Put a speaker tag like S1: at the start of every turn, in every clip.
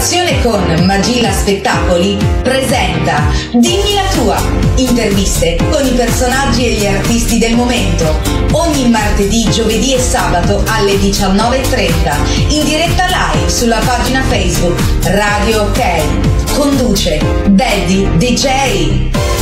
S1: collaborazione con Magilla Spettacoli, presenta Dimmi la tua, interviste con i personaggi e gli artisti del momento. Ogni martedì, giovedì e sabato alle 19.30, in diretta live sulla pagina Facebook Radio OK. Conduce Daddy DJ.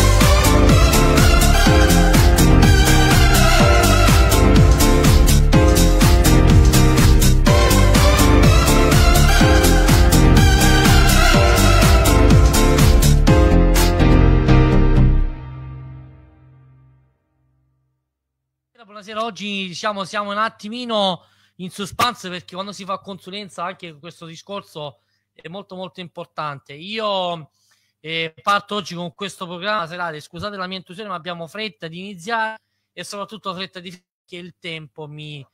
S2: sera oggi diciamo, siamo un attimino in suspense perché quando si fa consulenza anche questo discorso è molto molto importante. Io eh, parto oggi con questo programma serale, scusate la mia intrusione ma abbiamo fretta di iniziare e soprattutto fretta di che il tempo mi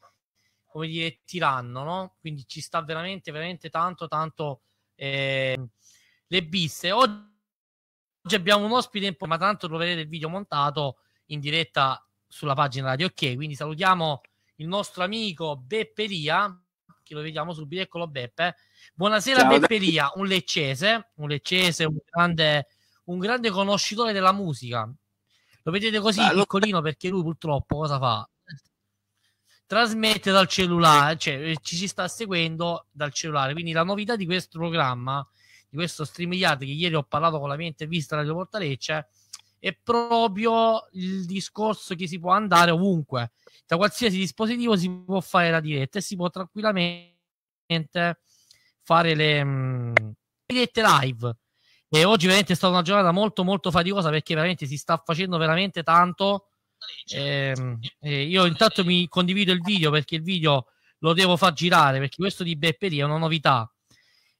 S2: come dire tiranno, no? Quindi ci sta veramente veramente tanto tanto eh, le bisse. Oggi abbiamo un ospite, ma tanto lo vedete il video montato in diretta sulla pagina Radio Ok. Quindi salutiamo il nostro amico Bepperia, che lo vediamo subito, eccolo Beppe. Buonasera Ciao, Bepperia, un leccese, un leccese, un grande, un grande conoscitore della musica. Lo vedete così Bello. piccolino perché lui purtroppo cosa fa? Trasmette dal cellulare, cioè eh, ci si sta seguendo dal cellulare. Quindi la novità di questo programma, di questo streamigliato che ieri ho parlato con la mia intervista Radio Portalecce, è proprio il discorso che si può andare ovunque. Da qualsiasi dispositivo si può fare la diretta e si può tranquillamente fare le mh, mm, dirette live. E oggi veramente è stata una giornata molto molto faticosa perché veramente si sta facendo veramente tanto. Eh, eh, io intanto mi condivido il video perché il video lo devo far girare perché questo di Bepperia è una novità.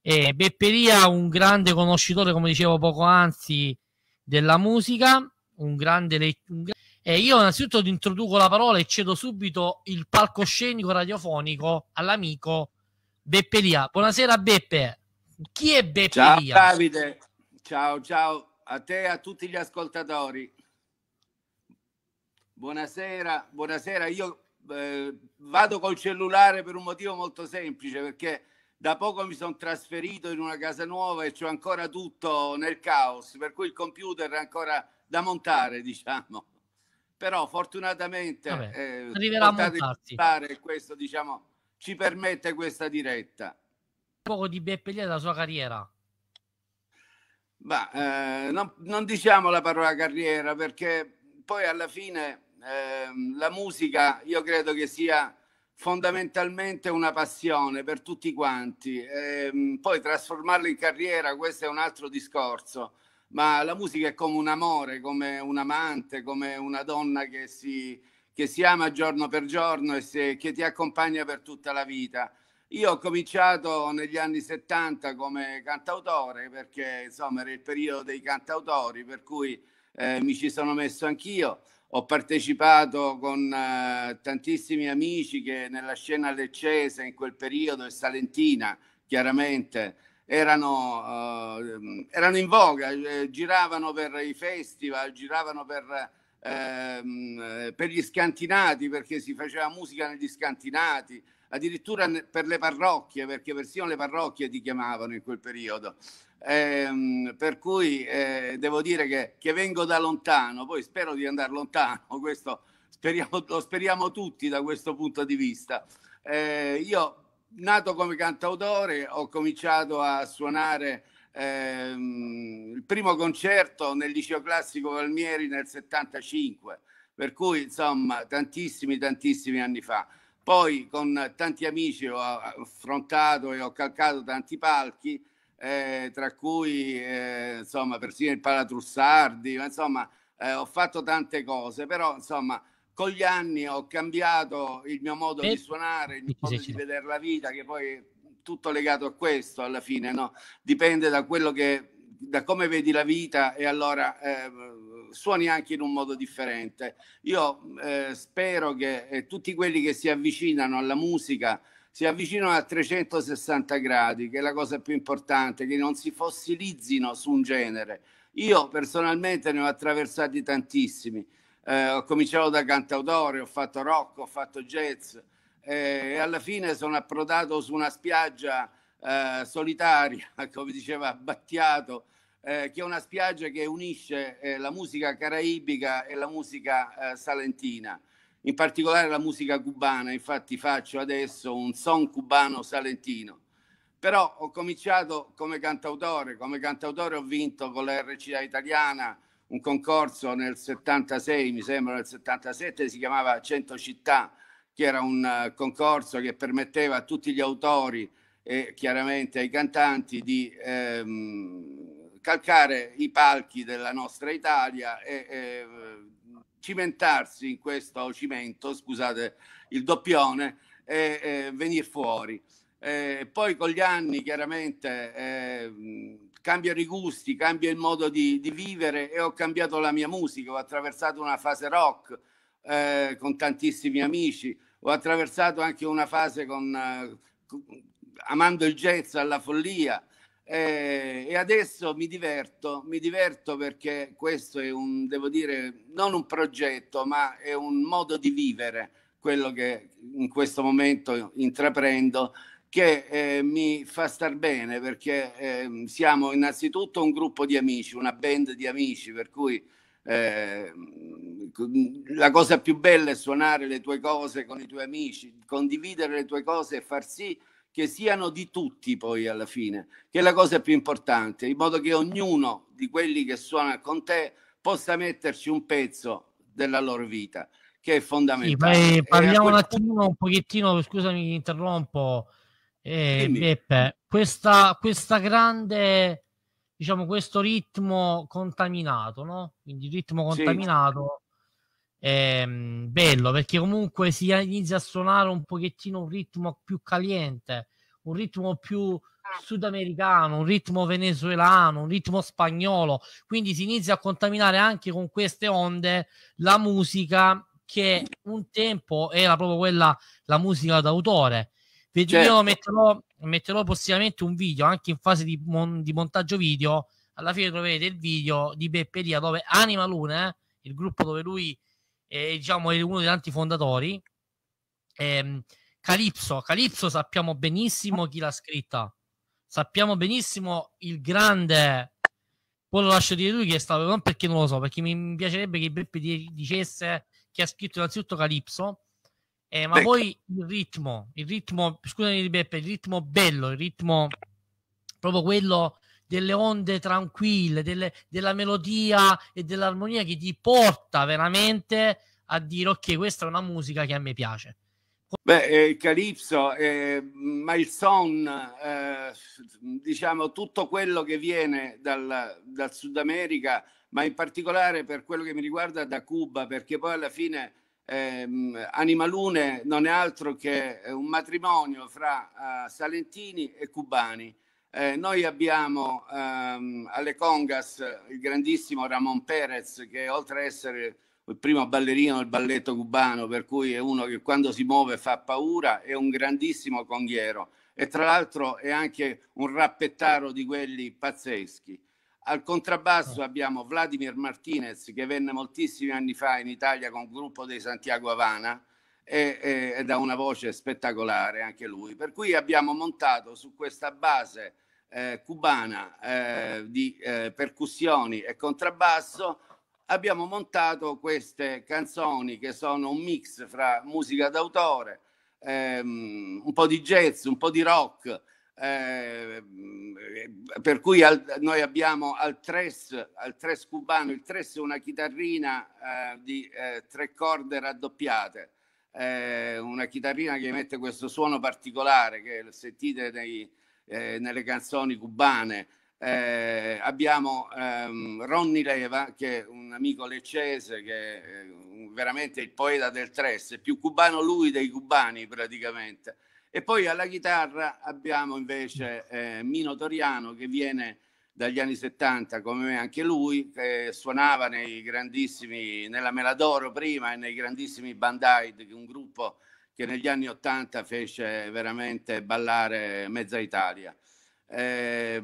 S2: Eh, Bepperia, un grande conoscitore, come dicevo poco anzi, della musica, un grande... Le- e io innanzitutto ti introduco la parola e cedo subito il palcoscenico radiofonico all'amico Beppe Lia. Buonasera Beppe. Chi è Beppe ciao, Lia? Davide.
S1: Ciao, ciao a te e a tutti gli ascoltatori. Buonasera, buonasera. Io eh, vado col cellulare per un motivo molto semplice perché da poco mi sono trasferito in una casa nuova e c'ho ancora tutto nel caos, per cui il computer è ancora da montare, diciamo. Però fortunatamente Vabbè, eh, arriverà a montarsi. Fare questo, diciamo, ci permette questa diretta. Un
S2: Poco di Beppe Lia della sua carriera.
S1: Bah, eh, non, non, diciamo la parola carriera perché poi alla fine eh, la musica io credo che sia fondamentalmente una passione per tutti quanti. E, ehm, poi trasformarla in carriera, questo è un altro discorso, ma la musica è come un amore, come un amante, come una donna che si, che si ama giorno per giorno e se, che ti accompagna per tutta la vita. Io ho cominciato negli anni 70 come cantautore perché insomma era il periodo dei cantautori, per cui eh, mi ci sono messo anch'io ho partecipato con eh, tantissimi amici che nella scena leccese in quel periodo e salentina chiaramente erano, eh, erano in voga, eh, giravano per i festival, giravano per, ehm, per gli scantinati perché si faceva musica negli scantinati, addirittura per le parrocchie perché persino le parrocchie ti chiamavano in quel periodo. Ehm, per cui eh, devo dire che, che, vengo da lontano, poi spero di andare lontano, questo speriamo, lo speriamo tutti da questo punto di vista. Eh, io, nato come cantautore, ho cominciato a suonare ehm, il primo concerto nel liceo classico Valmieri nel 75, per cui insomma tantissimi, tantissimi anni fa. Poi con tanti amici ho affrontato e ho calcato tanti palchi eh, tra cui eh, insomma persino il Palatrussardi, insomma eh, ho fatto tante cose, però insomma con gli anni ho cambiato il mio modo di suonare, il mio modo di vedere la vita, che poi è tutto legato a questo alla fine, no? Dipende da quello che, da come vedi la vita e allora eh, suoni anche in un modo differente. Io eh, spero che eh, tutti quelli che si avvicinano alla musica si avvicinano a 360 gradi, che è la cosa più importante, che non si fossilizzino su un genere. Io personalmente ne ho attraversati tantissimi. Eh, ho cominciato da cantautore, ho fatto rock, ho fatto jazz eh, e alla fine sono approdato su una spiaggia eh, solitaria, come diceva Battiato, eh, che è una spiaggia che unisce eh, la musica caraibica e la musica eh, salentina in particolare la musica cubana, infatti faccio adesso un son cubano salentino. Però ho cominciato come cantautore, come cantautore ho vinto con la RCA italiana un concorso nel 76, mi sembra nel 77, si chiamava 100 città, che era un eh, concorso che permetteva a tutti gli autori e chiaramente ai cantanti di ehm, calcare i palchi della nostra Italia e, e eh, cimentarsi in questo cimento, scusate il doppione, e, e venire fuori. E poi con gli anni chiaramente eh, cambiano i gusti, cambia il modo di, di, vivere e ho cambiato la mia musica, ho attraversato una fase rock eh, con tantissimi amici, ho attraversato anche una fase con, eh, amando il jazz alla follia, eh, e adesso mi diverto, mi diverto perché questo è un, devo dire, non un progetto, ma è un modo di vivere quello che in questo momento intraprendo che eh, mi fa star bene perché eh, siamo innanzitutto un gruppo di amici, una band di amici, per cui ehm, la cosa più bella è suonare le tue cose con i tuoi amici, condividere le tue cose e far sì che che siano di tutti poi alla fine, che è la cosa più importante, in modo che ognuno di quelli che suona con te possa metterci un pezzo della loro vita, che è fondamentale. Sì, parliamo quel... un
S2: attimino, un pochettino, scusami che interrompo, eh, Beppe, questa, questa grande, diciamo, questo ritmo contaminato, no? Quindi ritmo contaminato. Sì ehm, bello perché comunque si inizia a suonare un pochettino un ritmo più caliente, un ritmo più ah. sudamericano, un ritmo venezuelano, un ritmo spagnolo, quindi si inizia a contaminare anche con queste onde la musica che un tempo era proprio quella, la musica d'autore. Certo. Io metterò, metterò prossimamente un video anche in fase di, mon- di, montaggio video. Alla fine troverete il video di Beppe Lia dove Anima Lune, eh, il gruppo dove lui eh, diciamo, è uno dei tanti fondatori. Eh, Calypso, Calypso sappiamo benissimo chi l'ha scritta, sappiamo benissimo il grande, poi lo lascio dire lui che è stato, non perché non lo so, perché mi piacerebbe che Beppe dicesse chi ha scritto innanzitutto Calypso, eh, ma Beh. Ecco. poi il ritmo, il ritmo, scusami Beppe, il ritmo bello, il ritmo proprio quello delle onde tranquille, delle, della melodia e dell'armonia che ti porta veramente a dire ok, questa è una musica che a me piace.
S1: Beh, eh, Calypso, eh, Milson, eh, diciamo tutto quello che viene dal, dal Sud America, ma in particolare per quello che mi riguarda da Cuba, perché poi alla fine eh, Animalune non è altro che un matrimonio fra uh, salentini e cubani eh, noi abbiamo ehm, alle Congas il grandissimo Ramon Perez che oltre ad essere il primo ballerino del balletto cubano, per cui è uno che quando si muove fa paura, è un grandissimo conghiero e tra l'altro è anche un rappettaro di quelli pazzeschi. Al contrabbasso ah. abbiamo Vladimir Martinez che venne moltissimi anni fa in Italia con il gruppo dei Santiago Havana e, ha una voce spettacolare anche lui. Per cui abbiamo montato su questa base eh, cubana eh, di eh, percussioni e contrabbasso, abbiamo montato queste canzoni che sono un mix fra musica d'autore, ehm, un po' di jazz, un po' di rock. Ehm, per cui al, noi abbiamo al tres, al tres cubano, il tres è una chitarrina eh, di eh, tre corde raddoppiate, eh, una chitarrina che emette questo suono particolare che sentite nei, eh, nelle canzoni cubane. Eh, abbiamo ehm, Ronny Leva, che è un amico leccese, che è eh, veramente il poeta del tres, più cubano lui dei cubani praticamente. E poi alla chitarra abbiamo invece eh, Mino Toriano, che viene dagli anni 70 come me anche lui, che suonava nei grandissimi, nella Meladoro prima e nei grandissimi Bandai, Aid, un gruppo che negli anni Ottanta fece veramente ballare mezza Italia. Eh,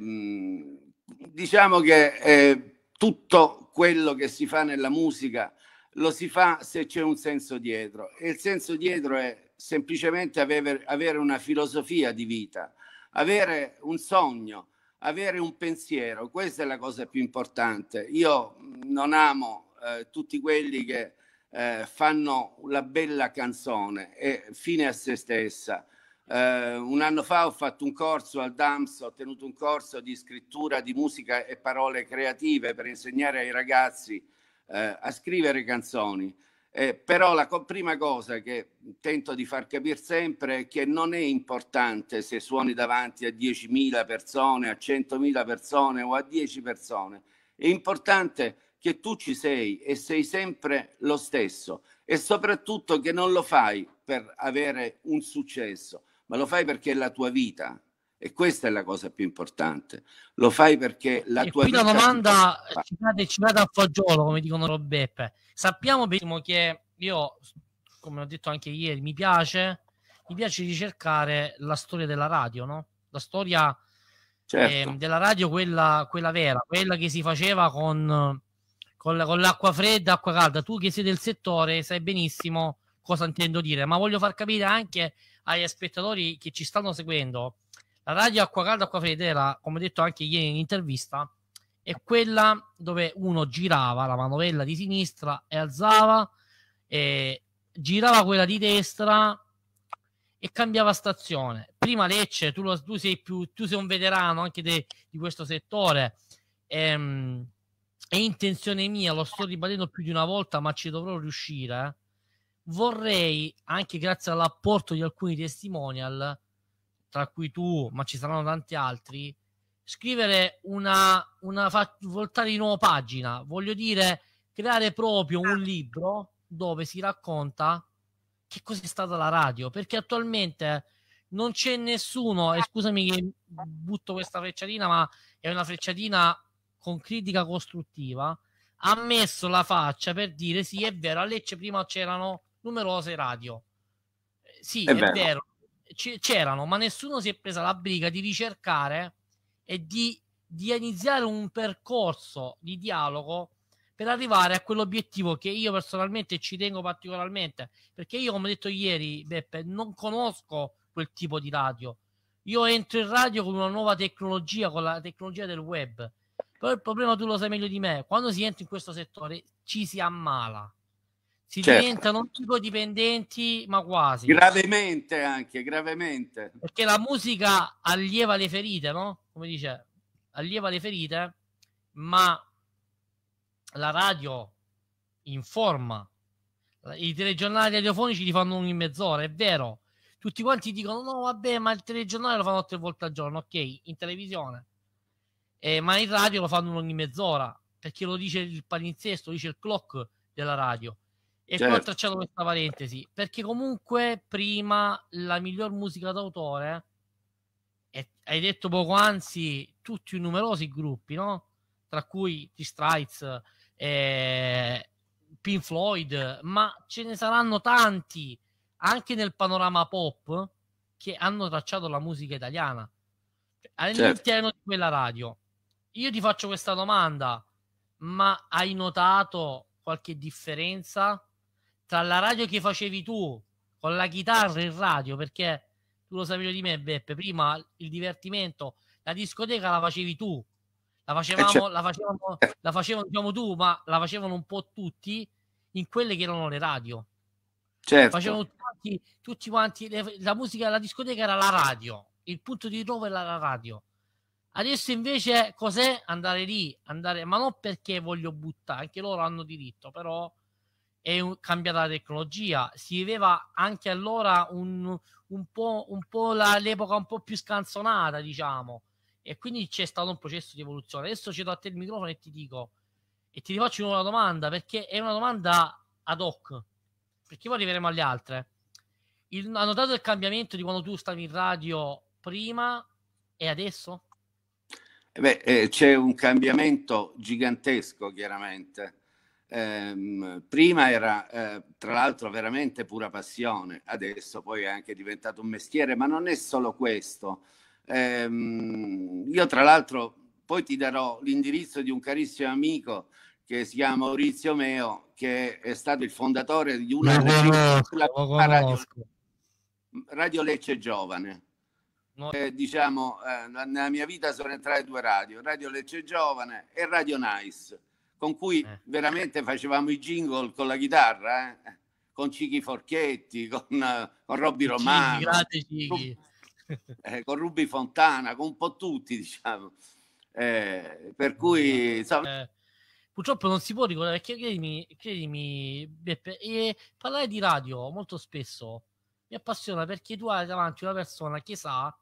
S1: diciamo che eh, tutto quello che si fa nella musica lo si fa se c'è un senso dietro e il senso dietro è semplicemente avere, avere una filosofia di vita, avere un sogno, avere un pensiero, questa è la cosa più importante. Io non amo eh, tutti quelli che eh, fanno la bella canzone e fine a se stessa. Eh, un anno fa ho fatto un corso al DAMS, ho tenuto un corso di scrittura di musica e parole creative per insegnare ai ragazzi eh, a scrivere canzoni. Eh, però la co- prima cosa che tento di far capire sempre è che non è importante se suoni davanti a 10.000 persone, a 100.000 persone o a 10 persone. È importante che tu ci sei e sei sempre lo stesso e soprattutto che non lo fai per avere un successo, ma lo fai perché è la tua vita. E questa è la cosa più importante. Lo fai perché
S2: la e tua qui vita. Qui la domanda ci vada, ci cade a fagiolo, come dicono Robeppe. Sappiamo benissimo che io, come ho detto anche ieri, mi piace, mi piace ricercare la storia della radio, no? La storia certo. eh, della radio, quella, quella vera, quella che si faceva con con, con l'acqua fredda, acqua calda. Tu che sei del settore sai benissimo cosa intendo dire, ma voglio far capire anche agli spettatori che ci stanno seguendo. La radio acqua calda, acqua fredda era, come detto anche ieri in intervista, è quella dove uno girava la manovella di sinistra e alzava, e girava quella di destra e cambiava stazione. Prima Lecce, tu, lo, tu sei, più, tu sei un veterano anche de, di questo settore. Ehm, è intenzione mia, lo sto ribadendo più di una volta, ma ci dovrò riuscire. Eh. Vorrei, anche grazie all'apporto di alcuni testimonial, tra cui tu, ma ci saranno tanti altri, scrivere una, una voltare di nuovo pagina, voglio dire, creare proprio un ah. libro dove si racconta che cos'è stata la radio, perché attualmente non c'è nessuno, e eh. scusami che butto questa frecciatina, ma è una frecciatina con critica costruttiva ha messo la faccia per dire sì è vero a Lecce prima c'erano numerose radio eh, sì è, è vero, vero c'erano ma nessuno si è presa la briga di ricercare e di, di iniziare un percorso di dialogo per arrivare a quell'obiettivo che io personalmente ci tengo particolarmente perché io come ho detto ieri Beppe non conosco quel tipo di radio io entro in radio con una nuova tecnologia con la tecnologia del web però il problema tu lo sai meglio di me, quando si entra in questo settore ci si ammala.
S1: Si certo. diventa
S2: non dico dipendenti, ma quasi. Gravemente
S1: anche, gravemente. Perché la
S2: musica allieva le ferite, no? Come dice, allieva le ferite, ma la radio informa. I telegiornali radiofonici li fanno uno in mezz'ora, è vero. Tutti quanti dicono no, vabbè, ma il telegiornale lo fanno tre volte al giorno, ok, in televisione eh, ma in radio lo fanno ogni mezz'ora perché lo dice il palinsesto, lo dice il clock della radio. E certo. qua ho tracciato questa parentesi perché comunque prima la miglior musica d'autore, eh, hai detto poco anzi, tutti i numerosi gruppi, no? tra cui The Strikes, eh, Pink Floyd, ma ce ne saranno tanti anche nel panorama pop che hanno tracciato la musica italiana all'interno certo. di quella radio. Io ti faccio questa domanda, ma hai notato qualche differenza tra la radio che facevi tu con la chitarra e il radio? Perché tu lo sapevi di me, Beppe, prima il divertimento, la discoteca la facevi tu, la eh, facevamo, certo. la facevamo, la facevamo diciamo tu, ma la facevano un po' tutti in quelle che erano le radio. Certo. Facevano tutti, tutti quanti, la musica, la discoteca era la radio, il punto di ritrovo era la radio. Adesso invece cos'è andare lì? Andare, ma non perché voglio buttare, anche loro hanno diritto, però è un, cambiata la tecnologia. Si viveva anche allora un, un po', un po la, l'epoca un po' più scanzonata, diciamo, e quindi c'è stato un processo di evoluzione. Adesso cedo a te il microfono e ti dico, e ti faccio una domanda, perché è una domanda ad hoc, perché poi arriveremo alle altre. Il, ha notato il cambiamento di quando tu stavi in radio prima e adesso?
S1: Beh, eh, c'è un cambiamento gigantesco, chiaramente. Eh, prima era, eh, tra l'altro, veramente pura passione, adesso poi è anche diventato un mestiere, ma non è solo questo. Ehm, io, tra l'altro, poi ti darò l'indirizzo di un carissimo amico che si chiama Maurizio Meo, che è stato il fondatore di una, conosco, radio, radio Lecce Giovane eh, diciamo, eh, nella mia vita sono entrate due radio, Radio Lecce Giovane e Radio Nice, con cui eh. veramente facevamo i jingle con la chitarra, eh, con Cichi Forchetti, con, con Robby Romano,
S2: grazie, Cichi. Con,
S1: eh, con Rubi Fontana, con un po' tutti, diciamo. Eh, per cui... Insomma,
S2: purtroppo non si può ricordare, credimi, credimi Beppe, e parlare di radio molto spesso mi appassiona perché tu hai davanti una persona che sa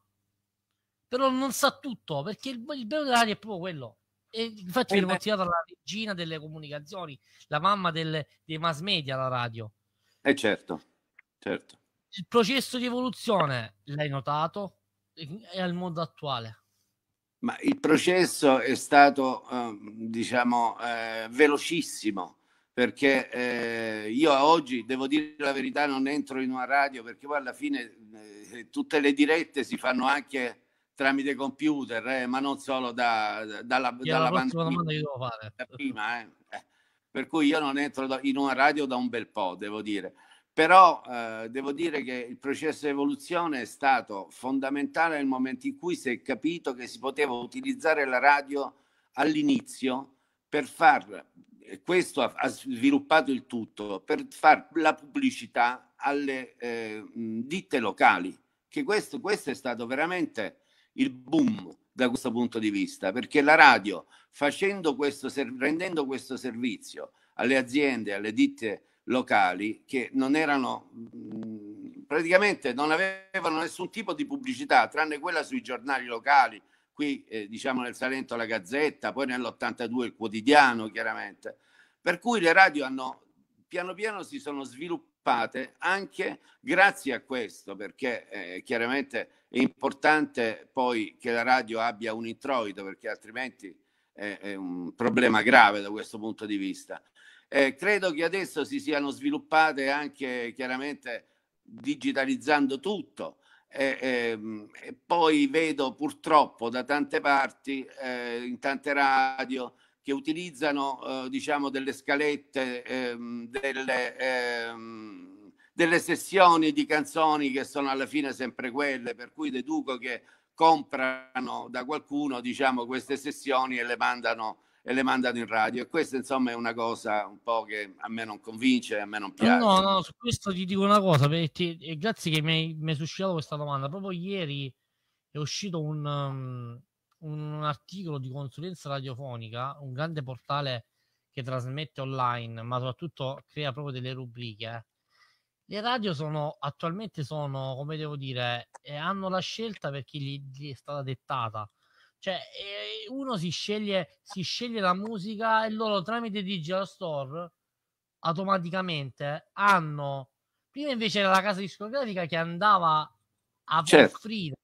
S2: però non sa tutto perché il, il bello dell'aria è proprio quello e infatti viene considerata eh, eh. la regina delle comunicazioni la mamma del, dei mass media la radio
S1: e eh, certo, certo
S2: il processo di evoluzione l'hai notato è al mondo attuale
S1: ma il processo è stato eh, diciamo eh, velocissimo perché eh, io oggi devo dire la verità non entro in una radio perché poi alla fine eh, tutte le dirette si fanno anche tramite computer, eh, ma non solo da, da, dalla, dalla pandemia. Da prima, eh. eh. Per cui io non entro in una radio da un bel po', devo dire. Però eh, devo dire che il processo di evoluzione è stato fondamentale nel momento in cui si è capito che si poteva utilizzare la radio all'inizio per far, questo ha, ha sviluppato il tutto, per far la pubblicità alle eh, ditte locali, che questo, questo è stato veramente il boom da questo punto di vista, perché la radio, facendo questo, rendendo questo servizio alle aziende, alle ditte locali che non erano mhmm, praticamente non avevano nessun tipo di pubblicità tranne quella sui giornali locali qui eh, diciamo nel Salento la Gazzetta poi nell'82 il quotidiano chiaramente per cui le radio hanno piano piano si sono sviluppate anche grazie a questo perché eh, chiaramente è importante poi che la radio abbia un introito perché altrimenti è, è un problema grave da questo punto di vista. Eh, credo che adesso si siano sviluppate anche chiaramente digitalizzando tutto. Eh, ehm, e poi vedo purtroppo da tante parti, eh, in tante radio, che utilizzano eh, diciamo delle scalette, ehm, delle, ehm, delle sessioni di canzoni che sono alla fine sempre quelle, per cui deduco che comprano da qualcuno diciamo, queste sessioni e le, mandano, e le mandano in radio. E questa insomma è una cosa un po' che a me non convince, a me non
S2: piace. No, no, su questo ti dico una cosa, perché ti, grazie che mi hai suscitato questa domanda. Proprio ieri è uscito un, um, un articolo di consulenza radiofonica, un grande portale che trasmette online, ma soprattutto crea proprio delle rubriche eh le radio sono attualmente sono, come devo dire, eh, hanno la scelta per chi gli, gli è stata dettata. Cioè, eh, uno si sceglie, si sceglie la musica e loro tramite Digital Store automaticamente hanno. Prima invece era la casa discografica che andava a certo. offrire.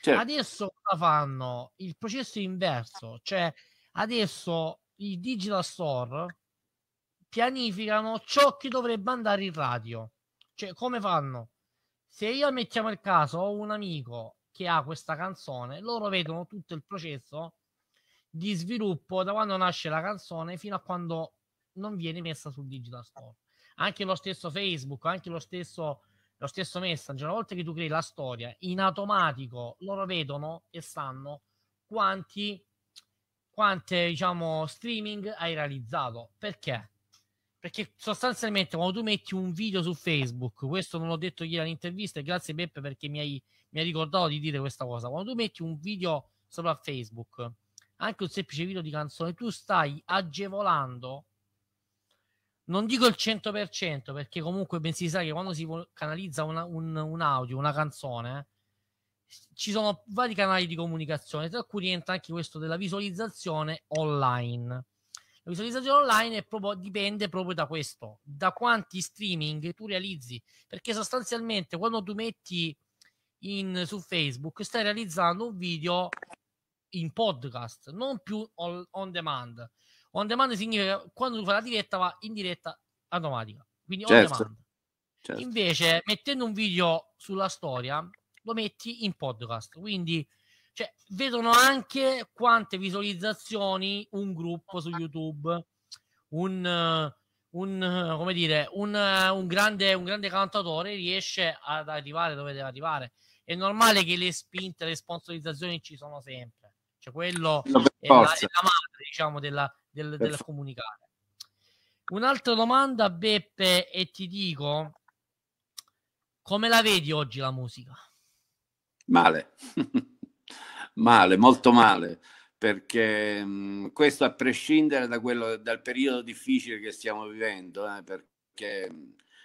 S2: Certo. Adesso cosa fanno? Il processo è inverso, cioè adesso i digital store pianificano ciò che dovrebbe andare in radio. Cioè, come fanno? Se io mettiamo il caso, ho un amico che ha questa canzone, loro vedono tutto il processo di sviluppo da quando nasce la canzone fino a quando non viene messa sul digital store. Anche lo stesso Facebook, anche lo stesso, lo stesso Messenger, una volta che tu crei la storia, in automatico loro vedono e sanno quanti quante diciamo streaming hai realizzato perché perché sostanzialmente quando tu metti un video su Facebook, questo non l'ho detto ieri all'intervista e grazie Beppe perché mi hai, mi hai ricordato di dire questa cosa, quando tu metti un video sopra Facebook, anche un semplice video di canzone, tu stai agevolando, non dico il 100% perché comunque ben si sa che quando si canalizza una, un, un, audio, una canzone, ci sono vari canali di comunicazione, tra cui rientra anche questo della visualizzazione online. La visualizzazione online è proprio, dipende proprio da questo, da quanti streaming tu realizzi, perché sostanzialmente quando tu metti in, su Facebook stai realizzando un video in podcast, non più on, on demand. On demand significa quando tu fai la diretta va in diretta automatica, quindi certo. on demand. Certo. Invece mettendo un video sulla storia lo metti in podcast, quindi cioè, vedono anche quante visualizzazioni un gruppo su YouTube, un, un come dire, un, un, grande, un grande cantatore riesce ad arrivare dove deve arrivare. È normale che le spinte, le sponsorizzazioni ci sono sempre. Cioè, quello è, la, è la, madre, diciamo, della, del, del comunicare. Un'altra domanda, Beppe, e ti dico, come la vedi oggi la musica?
S1: Male. male, molto male, perché mh, questo a prescindere da quello, dal periodo difficile che stiamo vivendo, eh, perché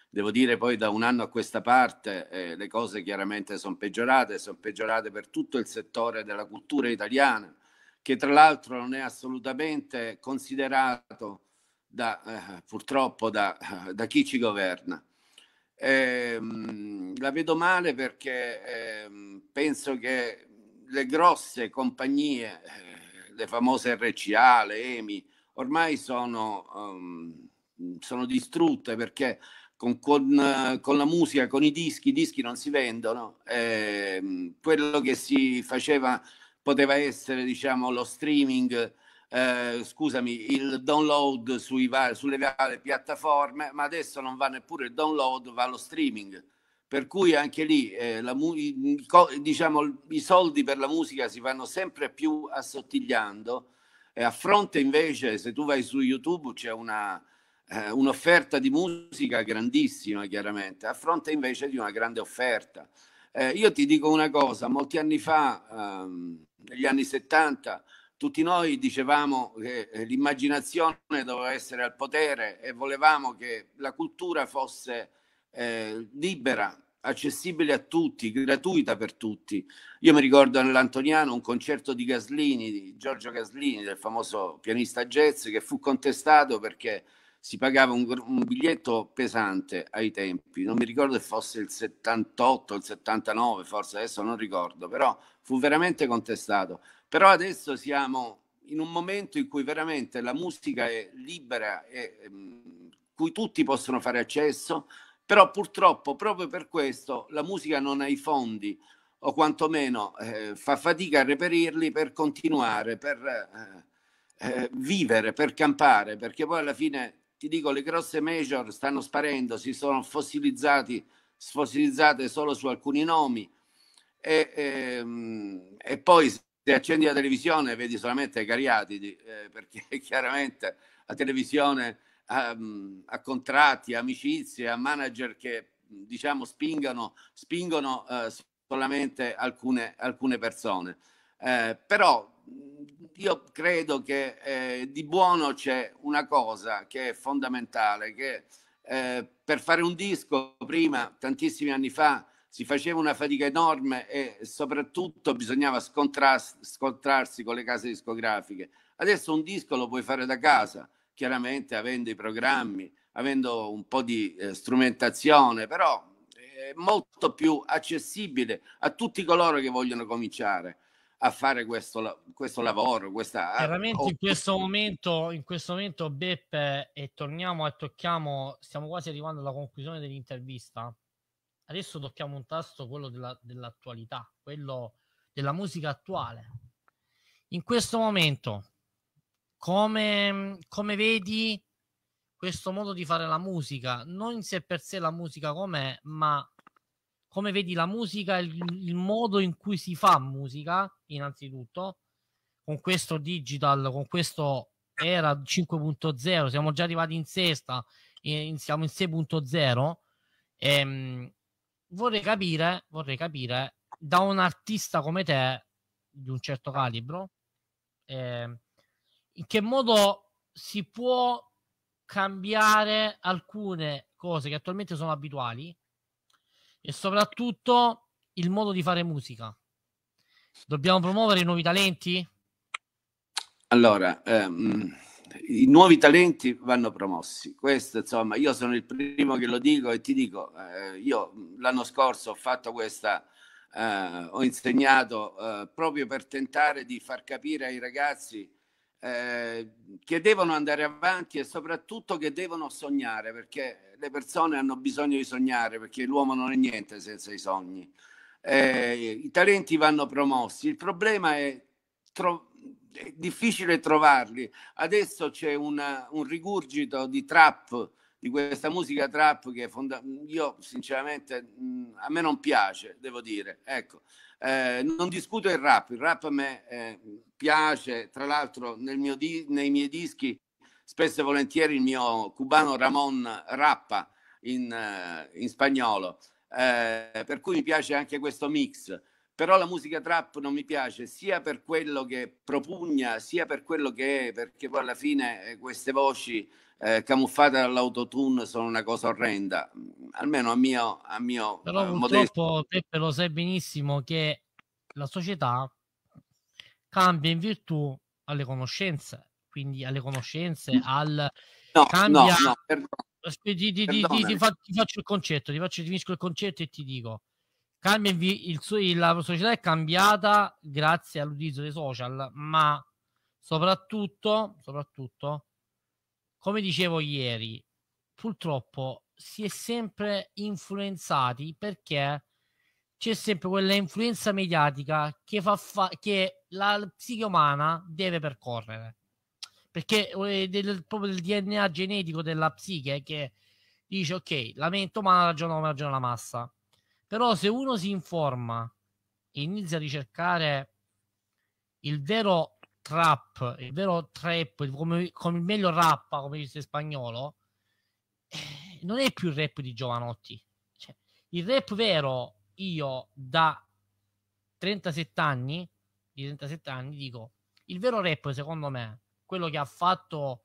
S1: devo dire poi da un anno a questa parte eh, le cose chiaramente sono peggiorate, sono peggiorate per tutto il settore della cultura italiana, che tra l'altro non è assolutamente considerato da, eh, purtroppo da, eh, da, chi ci governa. Eh, la vedo male perché ehm, penso che le grosse compagnie, eh, le famose RCA, le EMI, ormai sono, um, sono distrutte perché con, con, con, la musica, con i dischi, i dischi non si vendono. Eh, quello che si faceva poteva essere diciamo, lo streaming, eh, scusami, il download sui, sulle varie piattaforme, ma adesso non va neppure il download, va lo streaming per cui anche lì eh, la, diciamo, i soldi per la musica si vanno sempre più assottigliando e a fronte invece se tu vai su YouTube c'è una, eh, un'offerta di musica grandissima chiaramente, a fronte invece di una grande offerta. Eh, io ti dico una cosa, molti anni fa, ehm, negli anni 70, tutti noi dicevamo che eh, l'immaginazione doveva essere al potere e volevamo che la cultura fosse eh, libera, accessibile a tutti, gratuita per tutti. Io mi ricordo nell'Antoniano un concerto di Gaslini, di Giorgio Gaslini, del famoso pianista jazz, che fu contestato perché si pagava un, un, biglietto pesante ai tempi, non mi ricordo se fosse il 78 il 79, forse adesso non ricordo, però fu veramente contestato. Però adesso siamo in un momento in cui veramente la musica è libera e ehm, cui tutti possono fare accesso, però purtroppo proprio per questo la musica non ha i fondi o quantomeno eh, fa fatica a reperirli per continuare, per eh, eh, vivere, per campare, perché poi alla fine ti dico le grosse major stanno sparendo, si sono fossilizzati, sfossilizzate solo su alcuni nomi e, e, ehm, e poi se accendi la televisione vedi solamente Cariatidi, eh, perché chiaramente la televisione a, a contratti, amicizie, a manager che diciamo spingano, spingono eh, solamente alcune, alcune persone. Eh, però io credo che eh, di buono c'è una cosa che è fondamentale, che eh, per fare un disco prima, tantissimi anni fa, si faceva una fatica enorme e soprattutto bisognava scontrarsi, scontrarsi con le case discografiche. Adesso un disco lo puoi fare da casa, chiaramente avendo i programmi, avendo un po' di eh, strumentazione, però è molto più accessibile a tutti coloro che vogliono cominciare a fare questo, questo lavoro. Questa, Chiaramente in questo,
S2: momento, in questo momento, Beppe, e torniamo e tocchiamo, stiamo quasi arrivando alla conclusione dell'intervista. Adesso tocchiamo un tasto, quello della, dell'attualità, quello della musica attuale. In questo momento come, come vedi questo modo di fare la musica, non in sé per sé la musica com'è, ma come vedi la musica, il, il modo in cui si fa musica, innanzitutto, con questo digital, con questo era 5.0, siamo già arrivati in sesta, in, siamo in 6.0. Ehm, vorrei capire, vorrei capire da un artista come te, di un certo calibro, eh, in che modo si può cambiare alcune cose che attualmente sono abituali e soprattutto il modo di fare musica. Dobbiamo promuovere i nuovi talenti?
S1: Allora, ehm, i nuovi talenti vanno promossi. Questo, insomma, io sono il primo che lo dico e ti dico, eh, io l'anno scorso ho fatto questa, eh, ho insegnato eh, proprio per tentare di far capire ai ragazzi eh, che devono andare avanti e soprattutto che devono sognare perché le persone hanno bisogno di sognare perché l'uomo non è niente senza i sogni. Eh, I talenti vanno promossi, il problema è, tro- è difficile trovarli. Adesso c'è una, un rigurgito di trap di questa musica trap che fonda- io sinceramente mh, mm, a me non piace, devo dire. Ecco, eh, non discuto il rap, il rap a me eh, piace, tra l'altro di- nei miei dischi spesso e volentieri il mio cubano Ramon rappa in, eh, in spagnolo, eh, per cui mi piace anche questo mix però la musica trap non mi piace sia per quello che propugna sia per quello che è perché poi alla fine eh, queste voci eh, camuffate dall'autotune sono una cosa orrenda mm, almeno a mio, a mio però eh, purtroppo
S2: Peppe lo sai benissimo che la società cambia in virtù alle conoscenze quindi alle conoscenze al
S1: no, cambia no, no,
S2: perdono, ti, ti, ti, faccio il concetto ti, faccio, ti finisco il concetto e ti dico Calmi, il, il, la società è cambiata grazie all'utilizzo dei social, ma soprattutto, soprattutto, come dicevo ieri, purtroppo si è sempre influenzati perché c'è sempre quella influenza mediatica che, fa fa- che la psiche umana deve percorrere. Perché è eh, del, proprio del DNA genetico della psiche che dice ok, la mente umana ragiona come ragiona la massa però se uno si informa e inizia a ricercare il vero trap, il vero trap, come, come il meglio rappa, come dice in spagnolo, eh, non è più il rap di Giovanotti. Cioè, il rap vero, io da 37 anni, di 37 anni, dico, il vero rap secondo me, quello che ha fatto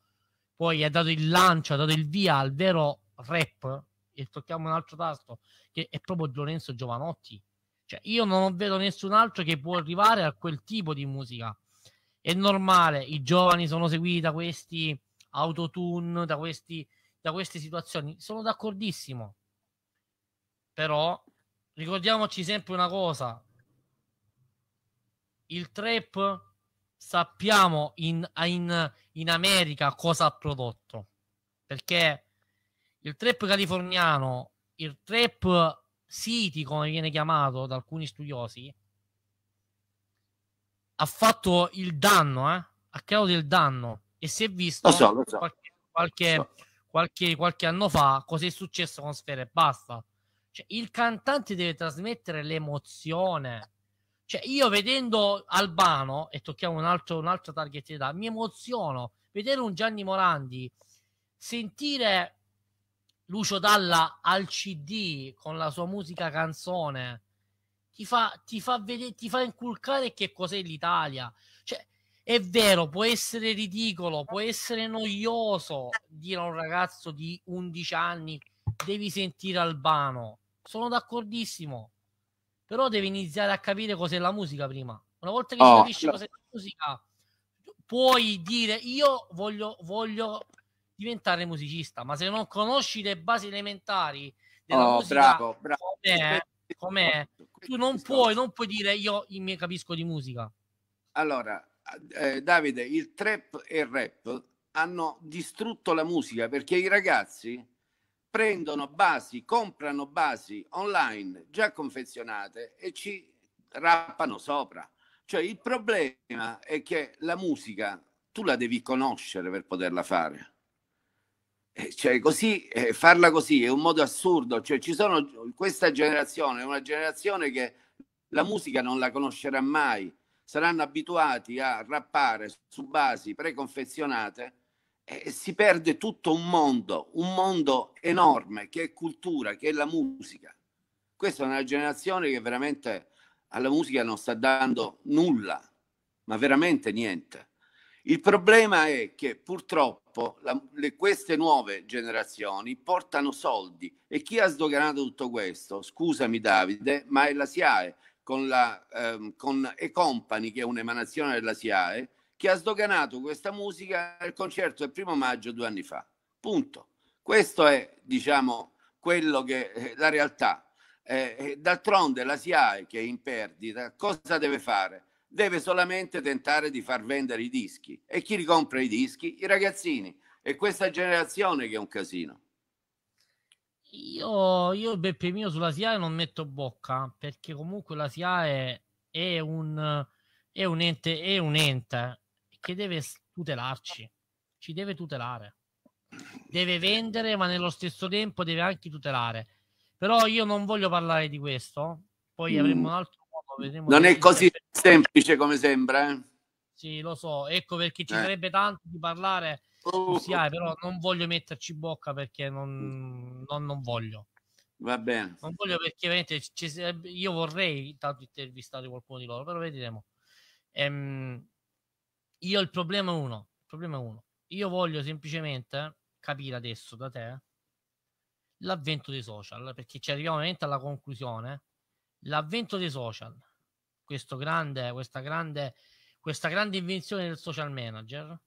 S2: poi ha dato il lancio, ha dato il via al vero rap e tocchiamo un altro tasto, che è proprio Lorenzo Giovanotti. Cioè, io non vedo nessun altro che può arrivare a quel tipo di musica. È normale, i giovani sono seguiti da questi autotune, da, questi, da queste situazioni. Sono d'accordissimo. Però ricordiamoci sempre una cosa. Il trap sappiamo in, in, in America cosa ha prodotto. Perché il trap californiano, il trap city, come viene chiamato da alcuni studiosi, ha fatto il danno, eh? ha creato il danno e si è visto lo so, lo so. Qualche, qualche, so. qualche, qualche, anno fa cosa è successo con Sfera e basta. Cioè, il cantante deve trasmettere l'emozione. Cioè, io vedendo Albano, e tocchiamo un altro, un altro target di età, mi emoziono. Vedere un Gianni Morandi, sentire Lucio Dalla al CD con la sua musica canzone ti fa, ti fa, vedere, ti fa inculcare che cos'è l'Italia. Cioè, è vero, può essere ridicolo, può essere noioso dire a un ragazzo di 11 anni devi sentire Albano. Sono d'accordissimo, però devi iniziare a capire cos'è la musica prima. Una volta che oh, capisci no. cos'è la musica, puoi dire io voglio, voglio diventare musicista, ma se non conosci le basi elementari della oh, musica, bravo,
S1: bravo. Com'è,
S2: com'è, tu non puoi, non puoi dire io mi capisco di musica.
S1: Allora, eh, Davide, il trap e il rap hanno distrutto la musica perché i ragazzi prendono basi, comprano basi online già confezionate e ci rappano sopra. Cioè il problema è che la musica tu la devi conoscere per poterla fare. Eh, cioè, così, eh, farla così è un modo assurdo. Cioè, ci sono questa generazione, una generazione che la musica non la conoscerà mai. Saranno abituati a rappare su basi preconfezionate eh, e si perde tutto un mondo, un mondo enorme che è cultura, che è la musica. Questa è una generazione che veramente alla musica non sta dando nulla, ma veramente niente. Il problema è che purtroppo la, le, queste nuove generazioni portano soldi e chi ha sdoganato tutto questo, scusami Davide, ma è la SIAE con, la, ehm, con E Company che è un'emanazione della SIAE che ha sdoganato questa musica al concerto del primo maggio due anni fa. Punto. Questo è, diciamo, quello che eh, la realtà. Eh, eh d'altronde la SIAE che è in perdita cosa deve fare? deve solamente tentare di far vendere i dischi. E chi li compra i dischi? I ragazzini. E questa generazione che è un casino.
S2: Io, io Beppe mio sulla SIAE non metto bocca perché comunque la SIAE è un, è un ente, è un ente che deve tutelarci, ci deve tutelare, deve vendere ma nello stesso tempo deve anche tutelare. Però io non voglio parlare di questo, poi mm. avremo un altro Ecco, vedremo non è
S1: così sarebbe... semplice come sembra. Eh?
S2: Sì, lo so, ecco perché ci eh. sarebbe tanto di parlare. Oh. Sì, però non voglio metterci bocca perché non, non, non voglio.
S1: Va bene. Non
S2: voglio perché veramente ci, io vorrei tanto intervistare qualcuno di loro, però vedremo. Ehm, io il problema è uno, il problema è uno. Io voglio semplicemente capire adesso da te l'avvento dei social, perché ci arriviamo veramente alla conclusione l'avvento dei social, grande, questa, grande, questa grande invenzione del social manager,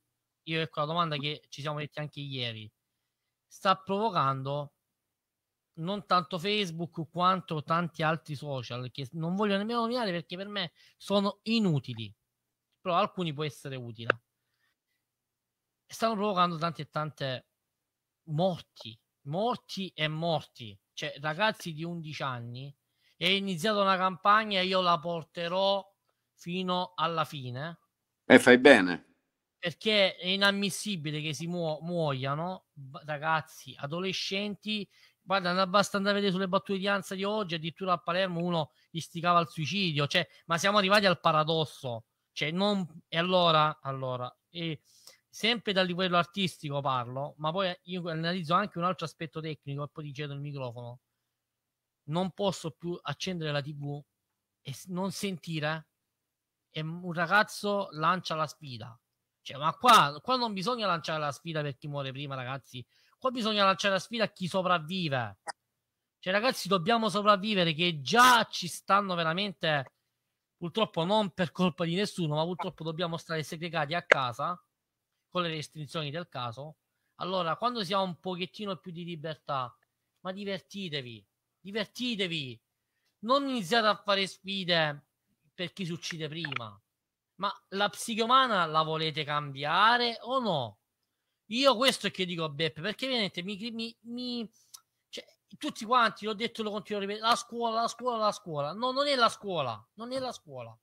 S2: io ecco la domanda che ci siamo detti anche ieri, sta provocando non tanto Facebook quanto tanti altri social che non voglio nemmeno nominare perché per me sono inutili, però alcuni può essere utile. Stanno provocando tante e tante morti, morti e morti, cioè ragazzi di 11 anni è iniziata una campagna, io la porterò fino alla fine.
S1: E fai bene.
S2: Perché è inammissibile che si muo- muoiano ragazzi, adolescenti. Guarda, basta andare a vedere sulle battute di Anza di oggi, addirittura a Palermo uno istigava al suicidio. Cioè, ma siamo arrivati al paradosso. Cioè, non... E allora, allora e sempre dal livello artistico parlo, ma poi io analizzo anche un altro aspetto tecnico e poi ti cedo il microfono non posso più accendere la tv e non sentire e un ragazzo lancia la sfida cioè, ma qua, qua non bisogna lanciare la sfida per chi muore prima ragazzi qua bisogna lanciare la sfida a chi sopravvive cioè ragazzi dobbiamo sopravvivere che già ci stanno veramente purtroppo non per colpa di nessuno ma purtroppo dobbiamo stare segregati a casa con le restrizioni del caso allora quando si ha un pochettino più di libertà ma divertitevi divertitevi, non iniziate a fare sfide per chi si uccide prima. Ma la psiche umana la volete cambiare o no? Io questo è che dico a Beppe, perché veramente mi, mi, mi cioè, tutti quanti, l'ho detto e lo continuo a ripetere, la scuola, la scuola, la scuola. No, non è la scuola, non è la scuola.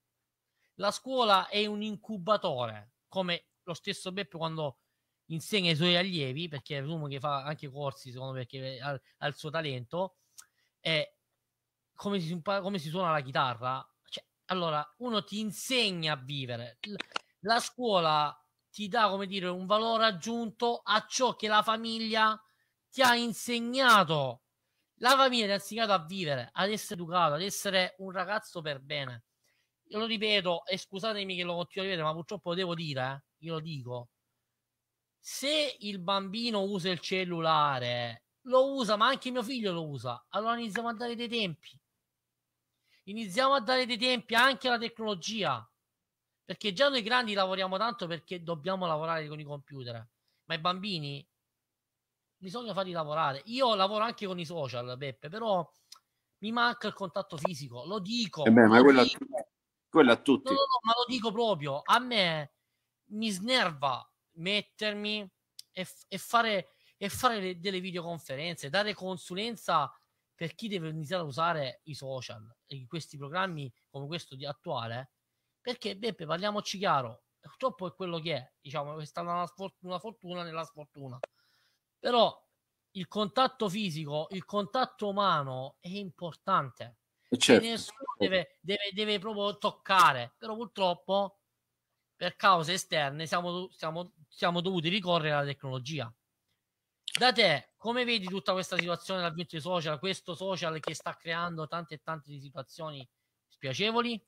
S2: La scuola è un incubatore, come lo stesso Beppe quando insegna ai suoi allievi, perché è presumo che fa anche corsi, secondo me, perché ha, ha il suo talento, e come si, come si suona la chitarra, cioè, allora uno ti insegna a vivere. La scuola ti dà, come dire, un valore aggiunto a ciò che la famiglia ti ha insegnato. La famiglia ti ha insegnato a vivere, ad essere educato, ad essere un ragazzo per bene. Io lo ripeto, e scusatemi che lo continuo a ripetere, ma purtroppo lo devo dire, eh, io lo dico. Se il bambino usa il cellulare lo usa, ma anche mio figlio lo usa. Allora iniziamo a dare dei tempi. Iniziamo a dare dei tempi anche alla tecnologia. Perché già noi grandi lavoriamo tanto perché dobbiamo lavorare con i computer, ma i bambini bisogna farli lavorare. Io lavoro anche con i social, Beppe, però mi manca il contatto fisico, lo dico. Eh beh, ma quello, dico. A
S1: quello a tutti. No, no, no,
S2: ma lo dico proprio, a me mi snerva mettermi e, e fare e fare le, delle videoconferenze, dare consulenza per chi deve iniziare a usare i social e questi programmi come questo di attuale. Perché, Beppe, parliamoci chiaro, purtroppo è quello che è, diciamo, è stata una, una fortuna nella sfortuna. Però il contatto fisico, il contatto umano è importante. Eh, certo. nessuno certo. deve, deve, deve, proprio toccare, però purtroppo per cause esterne siamo, siamo, siamo dovuti ricorrere alla tecnologia. Da te, come vedi tutta questa situazione dal vinto dei social, questo social che sta creando tante e tante situazioni spiacevoli?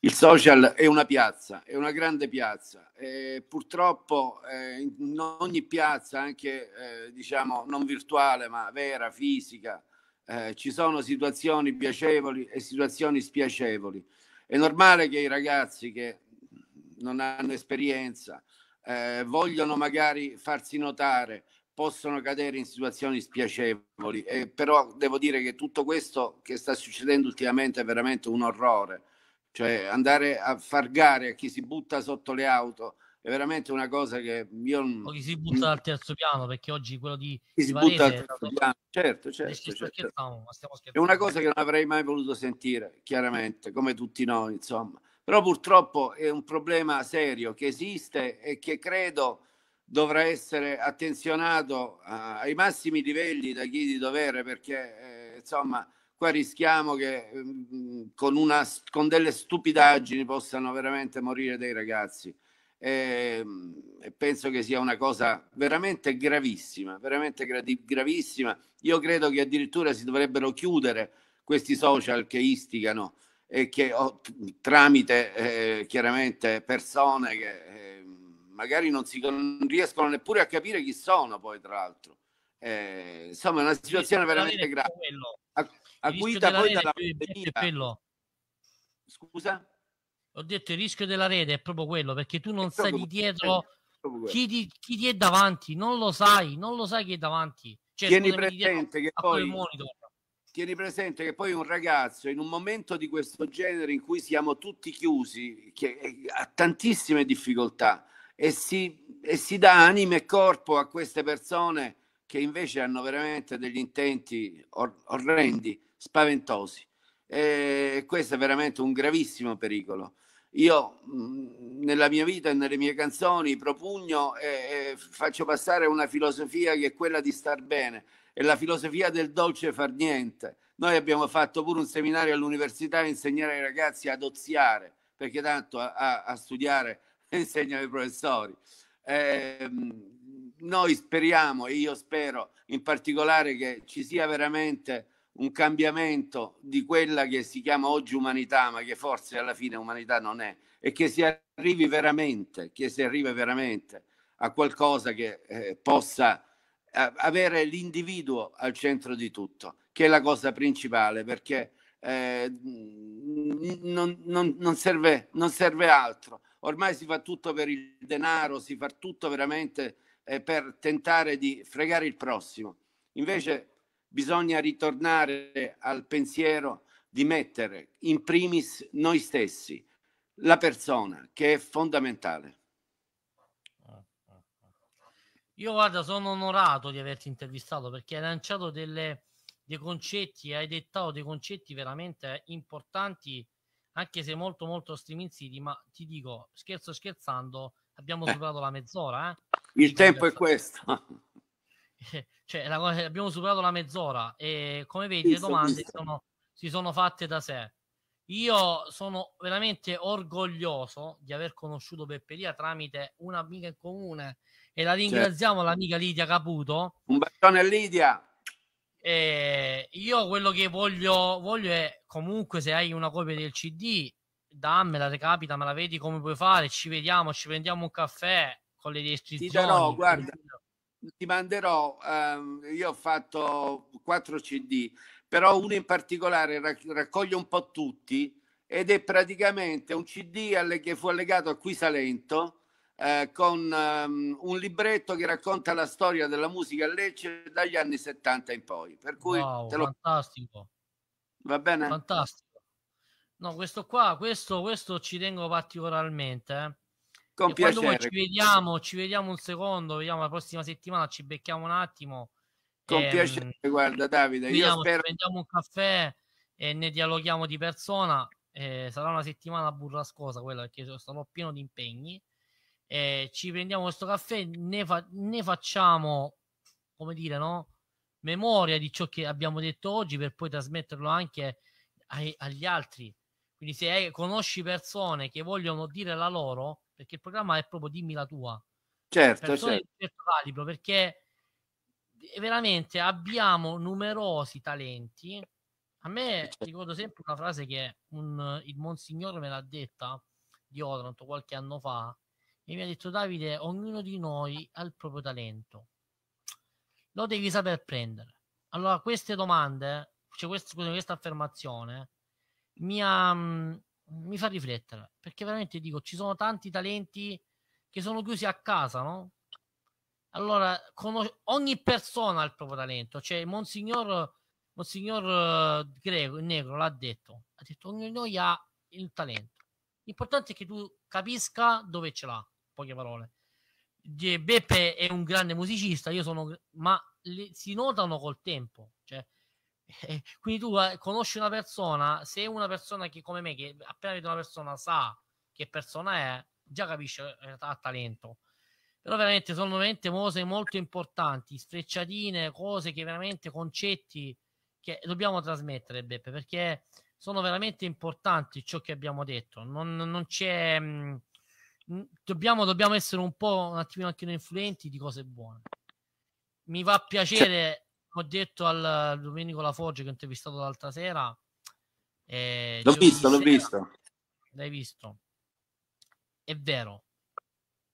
S1: Il social è una piazza, è una grande piazza. E purtroppo eh, in ogni piazza, anche eh, diciamo non virtuale ma vera, fisica, eh, ci sono situazioni piacevoli e situazioni spiacevoli. È normale che i ragazzi che non hanno esperienza eh, vogliono magari farsi notare, possono cadere in situazioni spiacevoli, eh, però devo dire che tutto questo che sta succedendo ultimamente è veramente un orrore, cioè andare a far gare a chi si butta sotto le auto è veramente una cosa che io non... O
S2: chi si butta dal terzo piano, perché oggi quello di... Chi si Varese, butta dal terzo piano, certo, certo. certo. È
S1: una cosa che non avrei mai voluto sentire, chiaramente, come tutti noi, insomma. Però purtroppo è un problema serio che esiste e che credo dovrà essere attenzionato eh, ai massimi livelli da chi di dovere perché eh, insomma qua rischiamo che mh, mm, con, una, con delle stupidaggini possano veramente morire dei ragazzi e, ehm, e penso che sia una cosa veramente gravissima veramente gra- gravissima io credo che addirittura si dovrebbero chiudere questi social che istigano e che oh, tramite eh, chiaramente persone che eh, magari non si non riescono neppure a capire chi sono poi tra l'altro. Eh, insomma è una situazione veramente grave. Acuita poi dalla pandemia.
S2: Scusa? Ho detto il rischio della rete è proprio quello perché tu non sai di dietro chi ti, chi ti, è davanti, non lo sai, non lo sai chi è davanti. Cioè, tieni, presente che poi,
S1: tieni presente che poi un ragazzo in un momento di questo genere in cui siamo tutti chiusi, che ha tantissime difficoltà, e si, e si dà anima e corpo a queste persone che invece hanno veramente degli intenti or- orrendi, spaventosi. E questo è veramente un gravissimo pericolo. Io mm, nella mia vita e nelle mie canzoni propugno e, e faccio passare una filosofia che è quella di star bene, è la filosofia del dolce far niente. Noi abbiamo fatto pure un seminario all'università per insegnare ai ragazzi ad oziare, perché tanto a, a, a studiare insegnano i professori. Eh, noi speriamo e io spero in particolare che ci sia veramente un cambiamento di quella che si chiama oggi umanità, ma che forse alla fine umanità non è, e che si arrivi veramente, che si arrivi veramente a qualcosa che eh, possa avere l'individuo al centro di tutto, che è la cosa principale, perché eh, non, non, non, serve, non serve altro ormai si fa tutto per il denaro, si fa tutto veramente eh, per tentare di fregare il prossimo. Invece bisogna ritornare al pensiero di mettere in primis noi stessi, la persona, che è fondamentale.
S2: Io guarda, sono onorato di averti intervistato perché hai lanciato delle, dei concetti, hai dettato dei concetti veramente importanti anche se molto molto striminziti, ma ti dico, scherzo scherzando, abbiamo eh. superato eh. la mezz'ora. Eh? Il cioè, tempo è questo. cioè, la, abbiamo superato la mezz'ora e come vedi visto, le domande sono, si sono fatte da sé. Io sono veramente orgoglioso di aver conosciuto Pepperia tramite un'amica in comune e la certo. ringraziamo certo. l'amica Lidia Caputo. Un bacione Lidia. Eh, io quello che voglio, voglio è comunque se hai una copia del CD, dammela, recapita, me la vedi come puoi fare, ci vediamo, ci prendiamo un caffè con le descrizioni. Ti darò, guarda,
S1: ti manderò, ehm, io ho fatto quattro CD, però uno in particolare raccoglie un po' tutti ed è praticamente un CD alle, che fu allegato a Qui Salento eh, con um, un libretto che racconta la storia della musica a Lecce dagli anni 70 in poi. Per cui wow, te lo...
S2: fantastico. Va bene? Fantastico. No, questo qua, questo, questo ci tengo particolarmente. Eh. Con e piacere. Ci vediamo, ci vediamo un secondo, vediamo la prossima settimana, ci becchiamo un attimo. Con e, ehm, piacere,
S1: guarda Davide,
S2: vediamo, io spero... Prendiamo un caffè e ne dialoghiamo di persona. Eh, sarà una settimana burrascosa quella perché sarò pieno di impegni eh, ci prendiamo questo caffè, ne, fa- ne facciamo, come dire, no? memoria di ciò che abbiamo detto oggi per poi trasmetterlo anche ai, agli altri. Quindi se hai, conosci persone che vogliono dire la loro, perché il programma è proprio dimmi la tua.
S1: Certo, certo. di
S2: certo calibro, perché veramente abbiamo numerosi talenti. A me ricordo sempre una frase che un, il Monsignore me l'ha detta di Otranto qualche anno fa, e mi ha detto Davide, ognuno di noi ha il proprio talento, lo devi saper prendere. Allora queste domande, cioè questa, scusami, questa affermazione, mi, ha, mm, mi fa riflettere, perché veramente dico, ci sono tanti talenti che sono chiusi a casa, no? Allora, ogni persona ha il proprio talento, cioè Monsignor, Monsignor uh, eh, Greco, Negro l'ha detto, ha detto ognuno di noi ha il talento. L'importante è che tu capisca dove ce l'ha poche parole. Beppe è un grande musicista, io sono, ma le, si notano col tempo. Cioè, eh, quindi tu eh, conosci una persona, se una persona che come me, che appena vede una persona sa che persona è, già capisce che eh, ha talento. Però veramente sono veramente cose molto importanti, sfrecciatine, cose che veramente concetti che dobbiamo trasmettere, Beppe, perché sono veramente importanti ciò che abbiamo detto. Non, non c'è... Mh, mm, Mm, dobbiamo, dobbiamo essere un po' un attimino anche noi influenti di cose buone. Mi fa piacere, cioè ho detto al Domenico Laforge che ho intervistato l'altra sera. Eh, l'ho visto, l'ho visto. L'hai visto? È vero.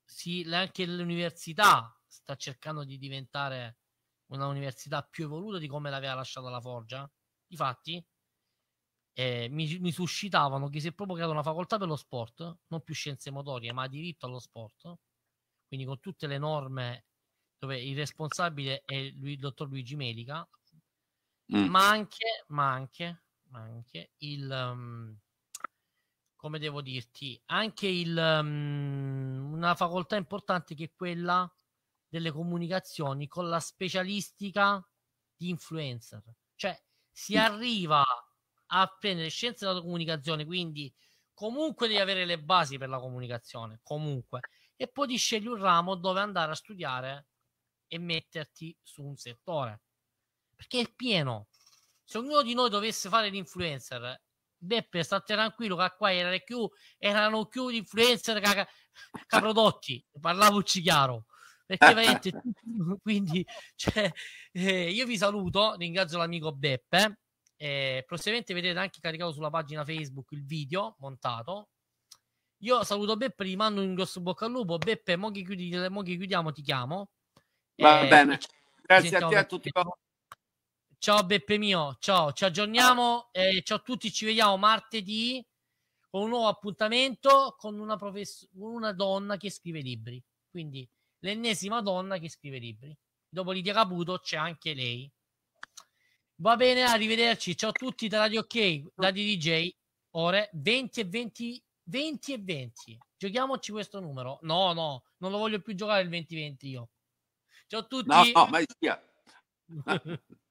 S2: Sì, anche l'università sta cercando di diventare una università più evoluta di come l'aveva lasciata la Forgia. Eh. Difatti, eh, mi, mi, suscitavano che si è proprio creata una facoltà per lo sport, non più scienze motorie, ma diritto allo sport, quindi con tutte le norme dove il responsabile è lui, il dottor Luigi Medica, mm. ma anche, ma anche, ma anche il... Um, come devo dirti, anche il, um, una facoltà importante che è quella delle comunicazioni con la specialistica di influencer. Cioè si mm. arriva a prendere scienze della comunicazione, quindi comunque devi avere le basi per la comunicazione, comunque, e poi ti scegli un ramo dove andare a studiare e metterti su un settore. Perché è pieno. Se ognuno di noi dovesse fare l'influencer, Beppe, state tranquillo che qua era più, erano più influencer che, che prodotti, parlavoci chiaro perché veramente quindi cioè, eh, io vi saluto, ringrazio l'amico Beppe eh, prossimamente vedrete anche caricato sulla pagina Facebook il video montato. Io saluto Beppe, gli mando un grosso bocca al lupo. Beppe, mo che, chiudi, mo che chiudiamo, ti chiamo. Va eh, bene, grazie a te e a tutti. Ciao Beppe mio, ciao, ci aggiorniamo, eh, ciao a tutti, ci vediamo martedì con un nuovo appuntamento con una, profess- una donna che scrive libri, quindi l'ennesima donna che scrive libri. Dopo Lidia Caputo c'è anche lei. Va bene, arrivederci. Ciao a tutti da Radio OK, da DJ, ore 20 e 20, 20 e 20. Giochiamoci questo numero. No, no, non lo voglio più giocare il 2020 io. Ciao a tutti. No, no, mai sia.